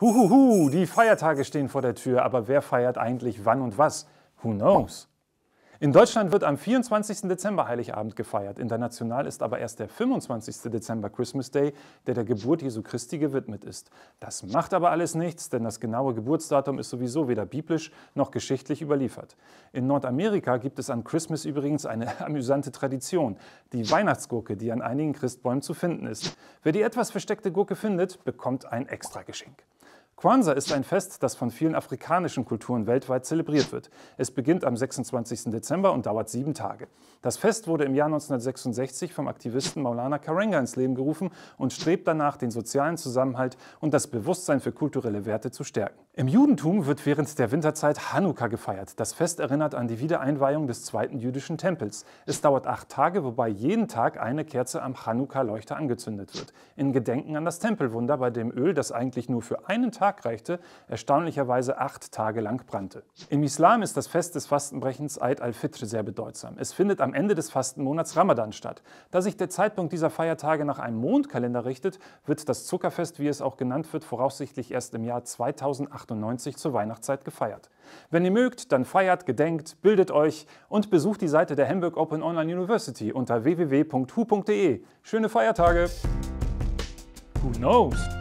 Huhuhu, die Feiertage stehen vor der Tür, aber wer feiert eigentlich wann und was? Who knows? In Deutschland wird am 24. Dezember Heiligabend gefeiert. International ist aber erst der 25. Dezember Christmas Day, der der Geburt Jesu Christi gewidmet ist. Das macht aber alles nichts, denn das genaue Geburtsdatum ist sowieso weder biblisch noch geschichtlich überliefert. In Nordamerika gibt es an Christmas übrigens eine amüsante Tradition, die Weihnachtsgurke, die an einigen Christbäumen zu finden ist. Wer die etwas versteckte Gurke findet, bekommt ein Extrageschenk. Kwanzaa ist ein Fest, das von vielen afrikanischen Kulturen weltweit zelebriert wird. Es beginnt am 26. Dezember und dauert sieben Tage. Das Fest wurde im Jahr 1966 vom Aktivisten Maulana Karenga ins Leben gerufen und strebt danach, den sozialen Zusammenhalt und das Bewusstsein für kulturelle Werte zu stärken. Im Judentum wird während der Winterzeit Hanukkah gefeiert. Das Fest erinnert an die Wiedereinweihung des zweiten jüdischen Tempels. Es dauert acht Tage, wobei jeden Tag eine Kerze am Hanukkah-Leuchter angezündet wird. In Gedenken an das Tempelwunder, bei dem Öl, das eigentlich nur für einen Tag Tag reichte, erstaunlicherweise acht Tage lang brannte. Im Islam ist das Fest des Fastenbrechens Eid al-Fitr sehr bedeutsam. Es findet am Ende des Fastenmonats Ramadan statt. Da sich der Zeitpunkt dieser Feiertage nach einem Mondkalender richtet, wird das Zuckerfest, wie es auch genannt wird, voraussichtlich erst im Jahr 2098 zur Weihnachtszeit gefeiert. Wenn ihr mögt, dann feiert, gedenkt, bildet euch und besucht die Seite der Hamburg Open Online University unter www.hu.de. Schöne Feiertage! Who knows?